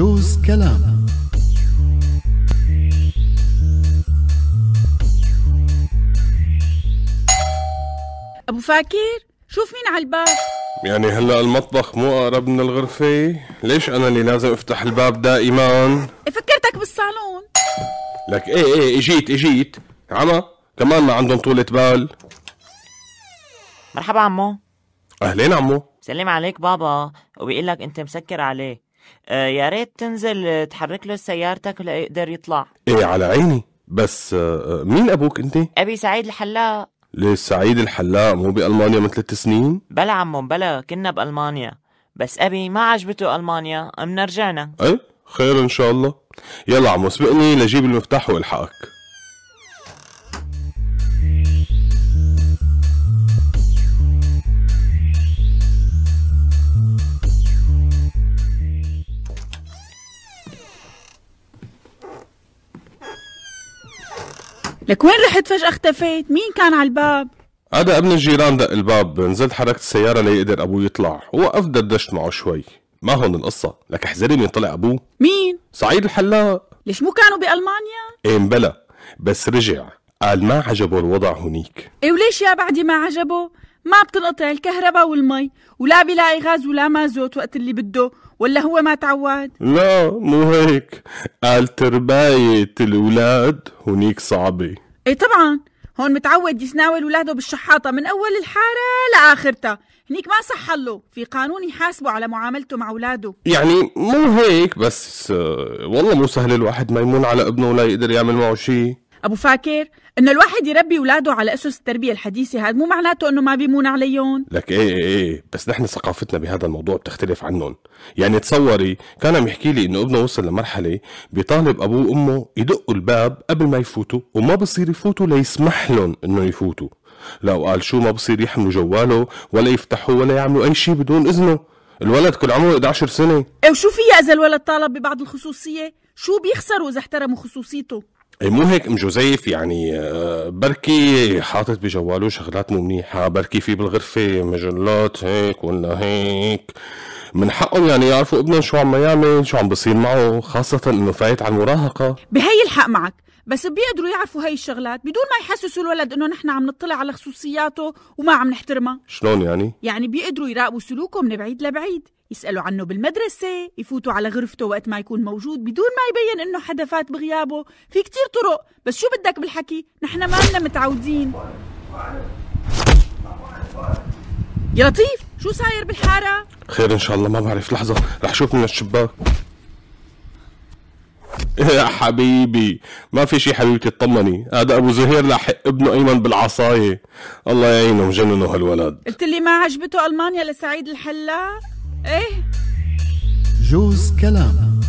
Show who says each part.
Speaker 1: بجوز كلام ابو فاكر شوف مين على الباب
Speaker 2: يعني هلا المطبخ مو اقرب من الغرفه ليش انا اللي لازم افتح الباب دائما
Speaker 1: فكرتك بالصالون
Speaker 2: لك ايه ايه اجيت اجيت عمى كمان ما عندهم طولة بال مرحبا عمو اهلين عمو سلم عليك بابا وبيقول لك انت مسكر عليه آه، يا ريت تنزل تحرك له سيارتك ليقدر يطلع ايه على عيني بس آه، آه، مين ابوك انت؟ ابي سعيد الحلاق ليه سعيد الحلاق مو بالمانيا من ثلاث سنين؟ بلا عمو بلا كنا بالمانيا بس ابي ما عجبته المانيا امنا رجعنا ايه خير ان شاء الله يلا عمو سبقني لجيب المفتاح والحقك
Speaker 1: لك وين رحت فجأة اختفيت؟ مين كان على الباب؟
Speaker 2: هذا ابن الجيران دق الباب نزلت حركت السيارة ليقدر أبوه يطلع ووقفت دردشت معه شوي ما هون القصة لك احذري مين طلع أبوه مين؟ سعيد الحلاق
Speaker 1: ليش مو كانوا بألمانيا؟
Speaker 2: ايه بلا بس رجع قال ما عجبه الوضع هنيك
Speaker 1: ايه وليش يا بعدي ما عجبه؟ ما بتنقطع الكهرباء والمي ولا بيلاقي غاز ولا مازوت وقت اللي بده ولا هو ما تعود
Speaker 2: لا مو هيك قال ترباية الولاد هونيك صعبة
Speaker 1: ايه طبعا هون متعود يتناول ولاده بالشحاطة من أول الحارة لآخرتها هنيك ما صح له في قانون يحاسبه على معاملته مع أولاده
Speaker 2: يعني مو هيك بس آه، والله مو سهل الواحد ما يمون على ابنه ولا يقدر يعمل معه شيء
Speaker 1: ابو فاكر انه الواحد يربي اولاده على اسس التربيه الحديثه هذا مو معناته انه ما بيمون عليهم
Speaker 2: لك ايه ايه ايه بس نحن ثقافتنا بهذا الموضوع بتختلف عنهم يعني تصوري كان عم يحكي لي انه ابنه وصل لمرحله بيطالب ابوه وامه يدقوا الباب قبل ما يفوتوا وما بصير يفوتوا ليسمح لهم انه يفوتوا لو قال شو ما بصير يحملوا جواله ولا يفتحوا ولا يعملوا اي شيء بدون اذنه الولد كل عمره 11 سنه
Speaker 1: ايه وشو فيها اذا الولد طالب ببعض الخصوصيه شو بيخسروا اذا احترموا خصوصيته
Speaker 2: مو هيك ام جوزيف يعني آه، بركي حاطط بجواله شغلات مو منيحه بركي في بالغرفه مجلات هيك ولا هيك من حقهم يعني يعرفوا ابنهم شو عم يعمل شو عم بصير معه خاصة انه فايت على المراهقة
Speaker 1: بهي الحق معك بس بيقدروا يعرفوا هاي الشغلات بدون ما يحسسوا الولد انه نحن عم نطلع على خصوصياته وما عم نحترمها
Speaker 2: شلون يعني؟
Speaker 1: يعني بيقدروا يراقبوا سلوكه من بعيد لبعيد يسألوا عنه بالمدرسة يفوتوا على غرفته وقت ما يكون موجود بدون ما يبين إنه حدا فات بغيابه في كتير طرق بس شو بدك بالحكي نحن ما لنا متعودين يا لطيف شو صاير بالحارة؟
Speaker 2: خير إن شاء الله ما بعرف لحظة رح شوف من الشباك يا حبيبي ما في شي حبيبتي اطمني هذا ابو زهير لاحق ابنه ايمن بالعصايه الله يعينه مجننه هالولد
Speaker 1: قلت لي ما عجبته المانيا لسعيد الحلاق Hey! Eh? Jose Calam.